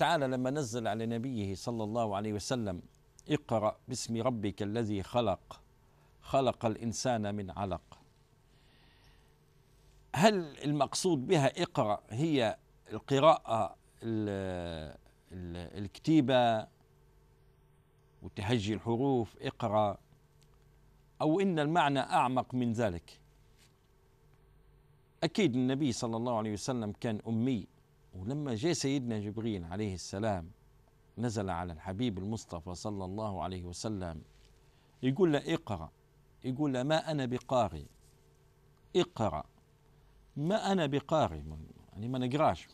تعالى لما نزل على نبيه صلى الله عليه وسلم اقرأ باسم ربك الذي خلق خلق الإنسان من علق هل المقصود بها اقرأ هي القراءة الكتيبة وتهجي الحروف اقرأ أو إن المعنى أعمق من ذلك أكيد النبي صلى الله عليه وسلم كان أمي ولما جاء سيدنا جبريل عليه السلام نزل على الحبيب المصطفى صلى الله عليه وسلم يقول له اقرأ يقول له ما أنا بقارئ اقرأ ما أنا بقارئ يعني ما نقراش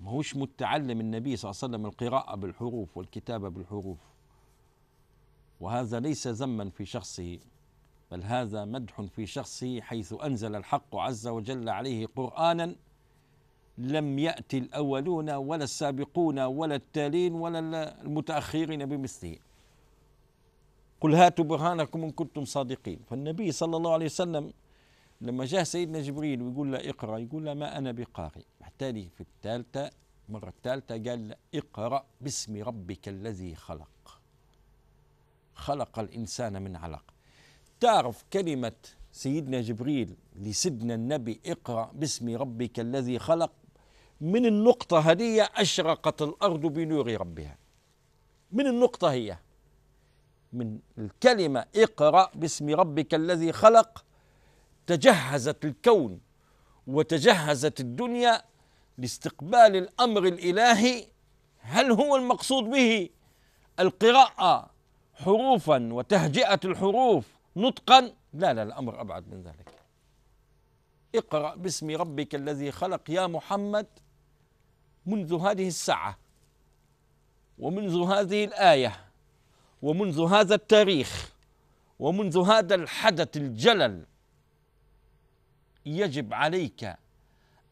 ما هوش متعلم النبي صلى الله عليه وسلم القراءة بالحروف والكتابة بالحروف وهذا ليس ذما في شخصه بل هذا مدح في شخصه حيث أنزل الحق عز وجل عليه قرآنا لم يأتي الأولون ولا السابقون ولا التالين ولا المتأخرين بمثله قل هاتوا برهانكم إن كنتم صادقين فالنبي صلى الله عليه وسلم لما جاء سيدنا جبريل ويقول له اقرأ يقول له ما أنا بقارئ محتاج في الثالثة المرة الثالثة قال له اقرأ باسم ربك الذي خلق خلق الإنسان من علق تعرف كلمة سيدنا جبريل لسيدنا النبي اقرأ باسم ربك الذي خلق من النقطة هدية أشرقت الأرض بنور ربها من النقطة هي من الكلمة اقرأ باسم ربك الذي خلق تجهزت الكون وتجهزت الدنيا لاستقبال الأمر الإلهي هل هو المقصود به القراءة حروفا وتهجئة الحروف نطقا لا لا الأمر أبعد من ذلك اقرأ باسم ربك الذي خلق يا محمد منذ هذه الساعة ومنذ هذه الآية ومنذ هذا التاريخ ومنذ هذا الحدث الجلل يجب عليك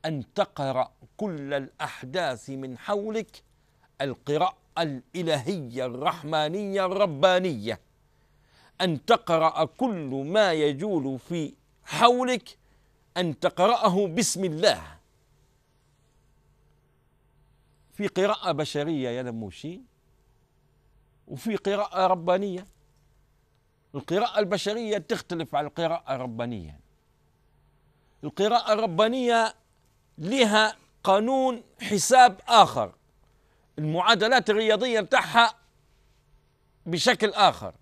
أن تقرأ كل الأحداث من حولك القراءة الإلهية الرحمانية الربانية أن تقرأ كل ما يجول في حولك أن تقرأه بسم الله في قراءة بشرية يا نموشي وفي قراءة ربانية القراءة البشرية تختلف عن القراءة الربانية القراءة الربانية لها قانون حساب آخر المعادلات الرياضية بتاعها بشكل آخر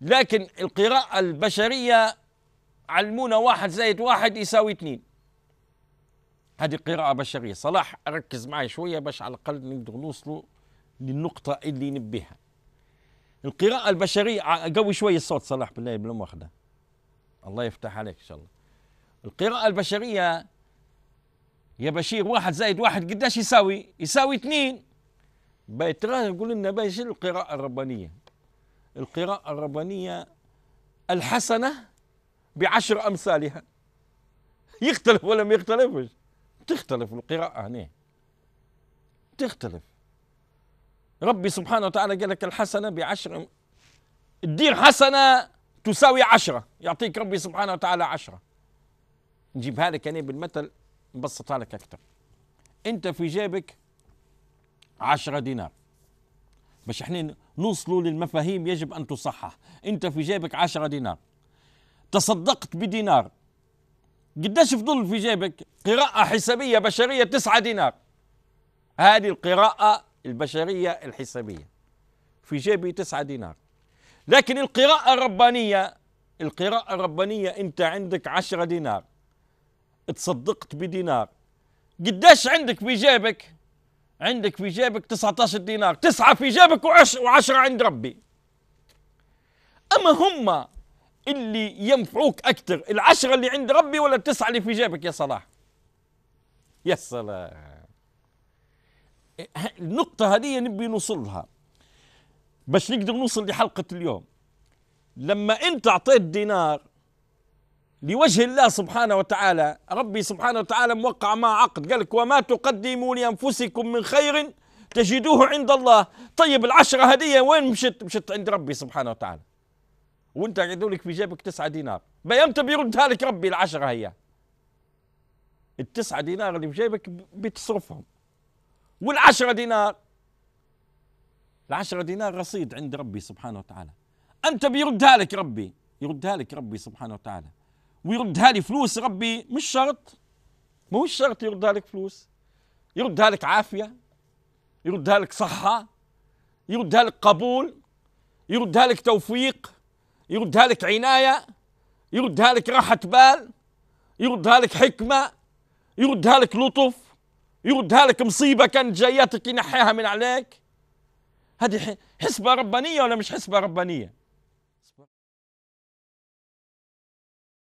لكن القراءة البشرية علمونا واحد زائد واحد يساوي اثنين هذه قراءة بشرية صلاح ركز معي شوية باش على الأقل نقدر نوصلوا للنقطة اللي نبيها القراءة البشرية قوي شوية الصوت صلاح بالله بلا مؤاخذة الله يفتح عليك إن شاء الله القراءة البشرية يا بشير واحد زائد واحد قداش يساوي؟ يساوي اثنين بيتراه يقول لنا باش القراءة الربانية القراءة الربانية الحسنة بعشر أمثالها يختلف ولا ما يختلفش تختلف القراءة هنا تختلف ربي سبحانه وتعالى قال لك الحسنة بعشر الدين حسنة تساوي عشرة يعطيك ربي سبحانه وتعالى عشرة نجيبها لك أنا بالمثل نبسطها لك أكثر أنت في جيبك عشرة دينار باش احنا نوصلوا للمفاهيم يجب ان تصحح انت في جيبك عشرة دينار تصدقت بدينار قداش فضل في جيبك قراءة حسابية بشرية تسعة دينار هذه القراءة البشرية الحسابية في جيبي تسعة دينار لكن القراءة الربانية القراءة الربانية انت عندك عشرة دينار تصدقت بدينار قداش عندك في جيبك عندك في جيبك 19 دينار تسعة في جيبك وعشرة عند ربي أما هم اللي ينفعوك أكثر العشرة اللي عند ربي ولا التسعة اللي في جيبك يا صلاح يا سلام النقطة هذه نبي نوصلها باش نقدر نوصل لحلقة اليوم لما أنت أعطيت دينار لوجه الله سبحانه وتعالى ربي سبحانه وتعالى موقع مع عقد قال لك وما تقدموا لأنفسكم من خير تجدوه عند الله طيب العشرة هدية وين مشت مشت عند ربي سبحانه وتعالى وانت قاعد لك في جيبك تسعة دينار بيمتى بيرد لك ربي العشرة هي التسعة دينار اللي في جيبك بتصرفهم والعشرة دينار العشرة دينار رصيد عند ربي سبحانه وتعالى أنت بيردها لك ربي يردها لك ربي سبحانه وتعالى ويردها لي فلوس ربي مش شرط مو شرط يردها لك فلوس يردها لك عافيه يردها لك صحه يردها لك قبول يردها لك توفيق يردها لك عنايه يردها لك راحه بال يردها لك حكمه يردها لك لطف يردها لك مصيبه كانت جايتك ينحيها من عليك هذه حسبه ربانيه ولا مش حسبه ربانيه